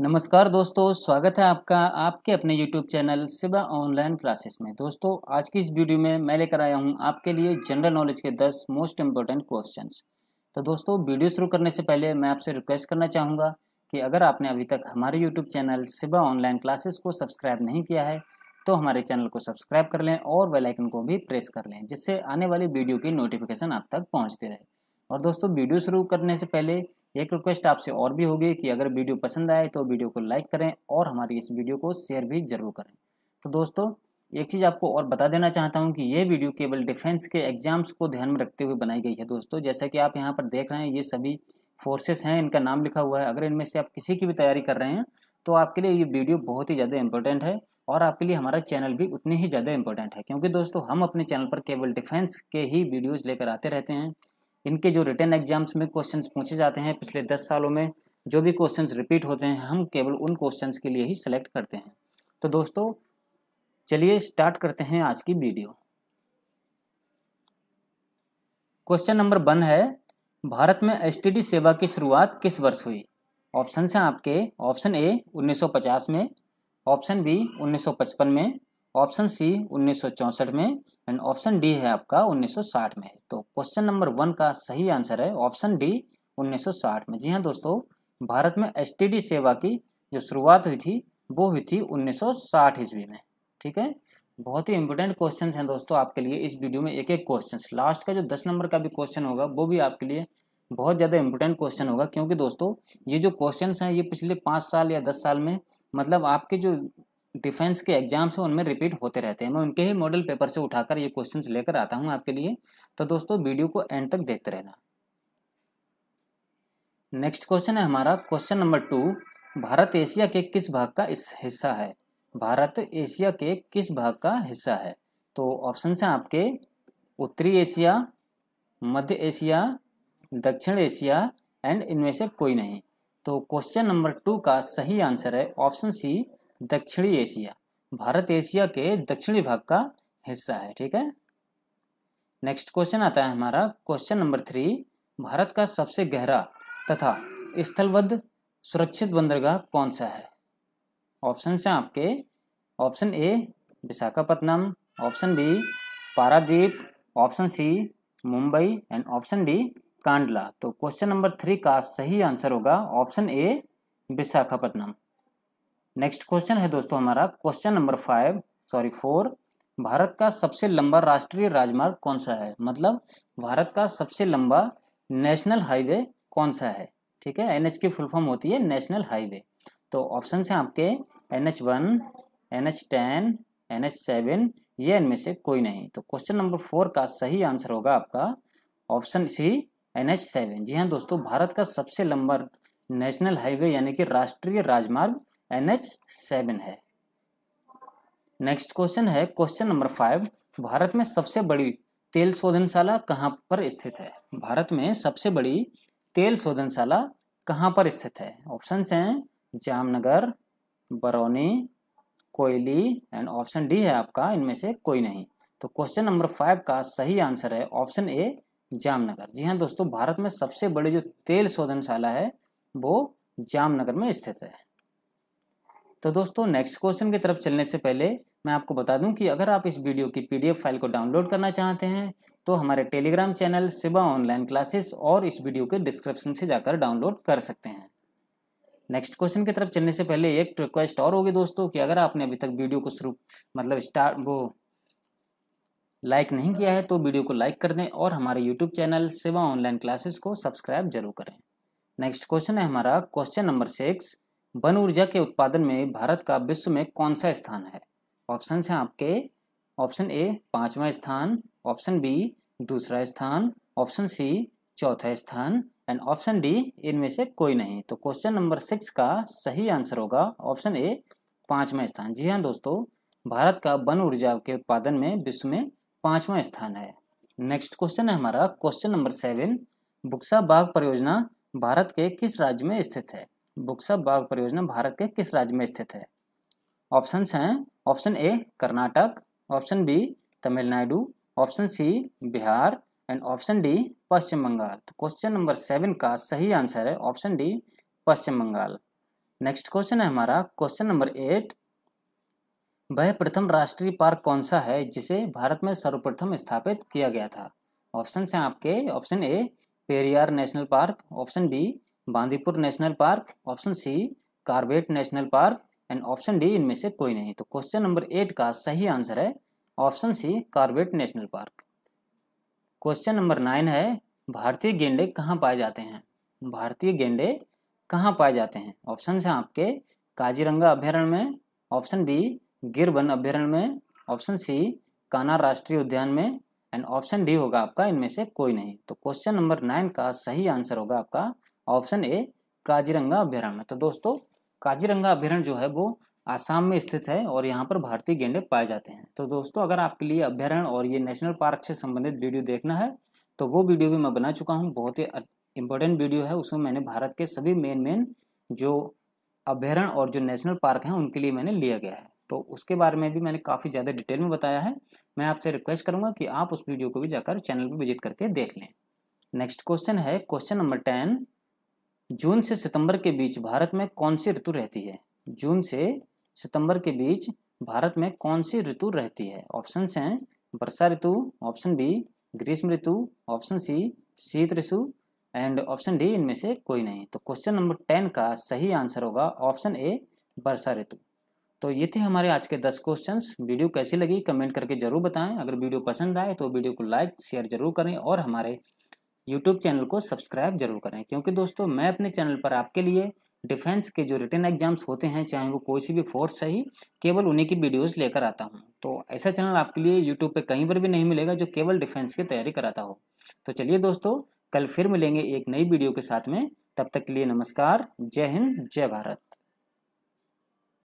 नमस्कार दोस्तों स्वागत है आपका आपके अपने YouTube channel Siba online classes में दोस्तों आज की इस वीडियो में मैं लेकर आया हूं आपके लिए जनरल नॉलेज के 10 मोस्ट इम्पोर्टेंट क्वेश्चंस तो दोस्तों वीडियो शुरू करने से पहले मैं आपसे रिक्वेस्ट करना चाहूँगा कि अगर आपने अभी तक हमारे YouTube channel Siba online classes को सब्सक्राइब नहीं किया है तो हमारे चैनल को सब्सक्राइब कर लें और वेलाइकन को भी प्रेस कर लें जिससे आने वाली वीडियो की नोटिफिकेशन आप तक पहुँचती रहे और दोस्तों वीडियो शुरू करने से पहले एक रिक्वेस्ट आपसे और भी होगी कि अगर वीडियो पसंद आए तो वीडियो को लाइक करें और हमारी इस वीडियो को शेयर भी जरूर करें तो दोस्तों एक चीज़ आपको और बता देना चाहता हूँ कि ये वीडियो केवल डिफेंस के एग्जाम्स को ध्यान में रखते हुए बनाई गई है दोस्तों जैसा कि आप यहाँ पर देख रहे हैं ये सभी फोर्सेस हैं इनका नाम लिखा हुआ है अगर इनमें से आप किसी की भी तैयारी कर रहे हैं तो आपके लिए ये वीडियो बहुत ही ज़्यादा इंपॉर्टेंट है और आपके लिए हमारा चैनल भी उतनी ही ज़्यादा इंपॉर्टेंट है क्योंकि दोस्तों हम अपने चैनल पर केवल डिफेंस के ही वीडियोज़ लेकर आते रहते हैं इनके जो रिटर्न एग्जाम्स में क्वेश्चन पूछे जाते हैं पिछले दस सालों में जो भी क्वेश्चन रिपीट होते हैं हम केवल उन क्वेश्चन के लिए ही सिलेक्ट करते हैं तो दोस्तों चलिए स्टार्ट करते हैं आज की वीडियो क्वेश्चन नंबर वन है भारत में एसटीडी सेवा की शुरुआत किस वर्ष हुई ऑप्शन हैं आपके ऑप्शन ए 1950 में ऑप्शन बी 1955 में ऑप्शन सी 1964 में एंड ऑप्शन डी है आपका 1960 में तो क्वेश्चन नंबर वन का सही आंसर है ऑप्शन डी 1960 में जी हाँ दोस्तों भारत में एसटीडी सेवा की जो शुरुआत हुई थी वो हुई थी 1960 ईस्वी में ठीक है बहुत ही इंपॉर्टेंट क्वेश्चन हैं दोस्तों आपके लिए इस वीडियो में एक एक क्वेश्चन लास्ट का जो दस नंबर का भी क्वेश्चन होगा वो भी आपके लिए बहुत ज़्यादा इंपॉर्टेंट क्वेश्चन होगा क्योंकि दोस्तों ये जो क्वेश्चन हैं ये पिछले पाँच साल या दस साल में मतलब आपके जो डिफेंस के एग्जाम्स हैं उनमें रिपीट होते रहते हैं मैं उनके ही मॉडल पेपर से उठाकर ये क्वेश्चंस लेकर आता हूँ आपके लिए तो दोस्तों वीडियो को एंड तक देखते रहना नेक्स्ट क्वेश्चन है हमारा question number two Bharat Asia के किस भाग का इस हिस्सा है भारत एशिया के किस भाग का हिस्सा है तो ऑप्शन हैं आपके उत्तरी एशिया मध्य एशिया दक्षिण एशिया एंड इनमें से कोई नहीं तो क्वेश्चन नंबर टू का सही आंसर है ऑप्शन सी दक्षिणी एशिया भारत एशिया के दक्षिणी भाग का हिस्सा है ठीक है नेक्स्ट क्वेश्चन आता है हमारा क्वेश्चन नंबर थ्री भारत का सबसे गहरा तथा स्थलबद्ध सुरक्षित बंदरगाह कौन सा है ऑप्शन हैं आपके option A Visakhapatnam option B Paradip option C Mumbai and option D Kandla तो क्वेश्चन नंबर थ्री का सही आंसर होगा option A Visakhapatnam next question है दोस्तों हमारा question number five sorry four Bharat का सबसे लंबा राष्ट्रीय राजमार्ग कौन सा है मतलब भारत का सबसे लंबा नेशनल हाईवे कौन सा है ठीक है एनएच की फुल फॉर्म होती है नेशनल हाईवे तो ऑप्शन है आपके N H one N H ten N H seven ये इनमें से कोई नहीं तो क्वेश्चन नंबर फोर का सही आंसर होगा आपका option C N H seven जी हाँ दोस्तों भारत का सबसे लंबा नेशनल हाईवे यानी कि राष्ट्रीय राजमार्ग एन एच सेवन है नेक्स्ट क्वेश्चन है क्वेश्चन नंबर फाइव भारत में सबसे बड़ी तेल शोधनशाला कहाँ पर स्थित है भारत में सबसे बड़ी तेल शोधनशाला कहाँ पर स्थित है ऑप्शन हैं Jamnagar Barauni Koyali and option D है आपका इनमें से कोई नहीं तो क्वेश्चन नंबर फाइव का सही आंसर है ऑप्शन ए जामनगर जी हाँ दोस्तों भारत में सबसे बड़ी जो तेल शोधनशाला है वो जामनगर में स्थित है तो दोस्तों नेक्स्ट क्वेश्चन की तरफ चलने से पहले मैं आपको बता दूं कि अगर आप इस वीडियो की पीडीएफ फाइल को डाउनलोड करना चाहते हैं तो हमारे Telegram channel Siba online classes और इस वीडियो के डिस्क्रिप्शन से जाकर डाउनलोड कर सकते हैं नेक्स्ट क्वेश्चन की तरफ चलने से पहले एक रिक्वेस्ट और होगी दोस्तों कि अगर आपने अभी तक वीडियो को शुरू मतलब स्टार्ट वो लाइक नहीं किया है तो वीडियो को लाइक कर दें और हमारे YouTube channel Siva online classes को सब्सक्राइब जरूर करें नेक्स्ट क्वेश्चन है हमारा क्वेश्चन नंबर सिक्स वन ऊर्जा के उत्पादन में भारत का विश्व में कौन सा स्थान है ऑप्शन है आपके ऑप्शन ए पांचवा स्थान ऑप्शन बी दूसरा स्थान ऑप्शन सी चौथा स्थान एंड ऑप्शन डी इनमें से कोई नहीं तो क्वेश्चन नंबर सिक्स का सही आंसर होगा ऑप्शन ए पांचवा स्थान जी हाँ दोस्तों भारत का वन ऊर्जा के उत्पादन में विश्व में पांचवा स्थान है नेक्स्ट क्वेश्चन है हमारा क्वेश्चन नंबर सेवन बुक्सा बाग परियोजना भारत के किस राज्य में स्थित है बुक्सा बाघ परियोजना भारत के किस राज्य में स्थित है ऑप्शन हैं option A Karnataka option B Tamil Nadu option C Bihar and option D Paschim Bengal तो क्वेश्चन नंबर सेवन का सही आंसर है option D Paschim Bengal next question है हमारा क्वेश्चन नंबर एट वह प्रथम राष्ट्रीय पार्क कौन सा है जिसे भारत में सर्वप्रथम स्थापित किया गया था ऑप्शन हैं आपके option A Periyar national park option B Bandipur national park option C Corbett national park and option D इनमें से कोई नहीं तो क्वेश्चन नंबर एट का सही आंसर है option C Corbett national park question number nine है भारतीय गेंडे कहाँ पाए जाते हैं भारतीय गेंडे कहाँ पाए जाते हैं ऑप्शन हैं आपके काजीरंगा अभ्यारण्य में ऑप्शन बी गिरबन अभ्यारण्य में ऑप्शन सी काना राष्ट्रीय उद्यान में एंड ऑप्शन डी होगा आपका इनमें से कोई नहीं तो क्वेश्चन नंबर नाइन का सही आंसर होगा आपका ऑप्शन ए काजीरंगा अभ्यारण्य तो दोस्तों काजीरंगा अभ्यारण जो है वो आसाम में स्थित है और यहाँ पर भारतीय गेंडे पाए जाते हैं तो दोस्तों अगर आपके लिए अभ्यारण और ये नेशनल पार्क से संबंधित वीडियो देखना है तो वो वीडियो भी मैं बना चुका हूँ बहुत ही इंपॉर्टेंट वीडियो है उसमें मैंने भारत के सभी मेन मेन जो अभ्यारण और जो नेशनल पार्क हैं उनके लिए मैंने लिया गया है तो उसके बारे में भी मैंने काफ़ी ज़्यादा डिटेल में बताया है मैं आपसे रिक्वेस्ट करूँगा कि आप उस वीडियो को भी जाकर चैनल पर विजिट करके देख लें नेक्स्ट क्वेश्चन है क्वेश्चन नंबर टेन जून से सितंबर के बीच भारत में कौन सी ऋतु रहती है जून से सितंबर के बीच भारत में कौन सी ऋतु रहती है ऑप्शन हैं वर्षा ऋतु ऑप्शन बी ग्रीष्म ऋतु ऑप्शन सी शीत ऋतु एंड ऑप्शन डी इनमें से कोई नहीं तो क्वेश्चन नंबर टेन का सही आंसर होगा ऑप्शन ए वर्षा ऋतु तो ये थे हमारे आज के दस क्वेश्चन वीडियो कैसी लगी कमेंट करके जरूर बताएं अगर वीडियो पसंद आए तो वीडियो को लाइक शेयर जरूर करें और हमारे यूट्यूब चैनल को सब्सक्राइब जरूर करें क्योंकि दोस्तों मैं अपने चैनल पर आपके लिए डिफेंस के जो रिटर्न एग्जाम्स होते हैं चाहे वो कोई सी भी फोर्स सही केवल उन्हीं की वीडियोस लेकर आता हूँ तो ऐसा चैनल आपके लिए यूट्यूब पे कहीं पर भी नहीं मिलेगा जो केवल डिफेंस की तैयारी कराता हो तो चलिए दोस्तों कल फिर मिलेंगे एक नई वीडियो के साथ में तब तक के लिए नमस्कार जय हिंद जय भारत